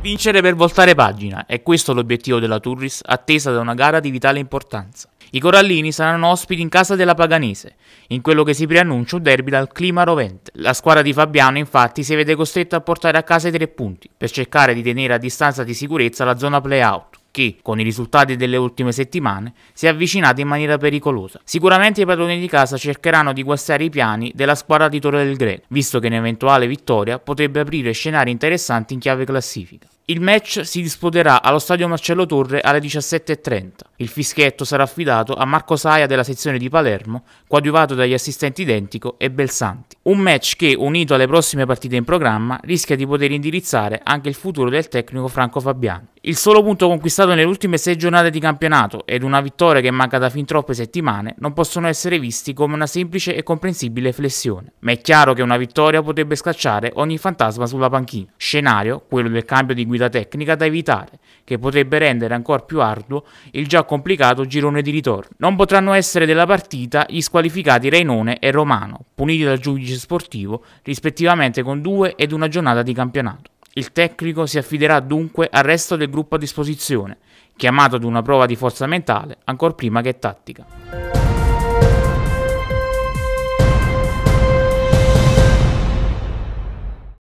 Vincere per voltare pagina, è questo l'obiettivo della Turris attesa da una gara di vitale importanza. I Corallini saranno ospiti in casa della Paganese, in quello che si preannuncia un derby dal clima rovente. La squadra di Fabiano infatti si vede costretta a portare a casa i tre punti per cercare di tenere a distanza di sicurezza la zona play-out che, con i risultati delle ultime settimane, si è avvicinata in maniera pericolosa. Sicuramente i padroni di casa cercheranno di guastare i piani della squadra di Torre del Greco, visto che un'eventuale vittoria potrebbe aprire scenari interessanti in chiave classifica. Il match si disputerà allo stadio Marcello Torre alle 17.30. Il fischietto sarà affidato a Marco Saia della sezione di Palermo, coadiuvato dagli assistenti Identico e Belsanti. Un match che, unito alle prossime partite in programma, rischia di poter indirizzare anche il futuro del tecnico Franco Fabiano il solo punto conquistato nelle ultime sei giornate di campionato ed una vittoria che manca da fin troppe settimane non possono essere visti come una semplice e comprensibile flessione. Ma è chiaro che una vittoria potrebbe scacciare ogni fantasma sulla panchina. Scenario, quello del cambio di guida tecnica da evitare, che potrebbe rendere ancora più arduo il già complicato girone di ritorno. Non potranno essere della partita gli squalificati Reinone e Romano, puniti dal giudice sportivo rispettivamente con due ed una giornata di campionato. Il tecnico si affiderà dunque al resto del gruppo a disposizione, chiamato ad una prova di forza mentale ancor prima che tattica.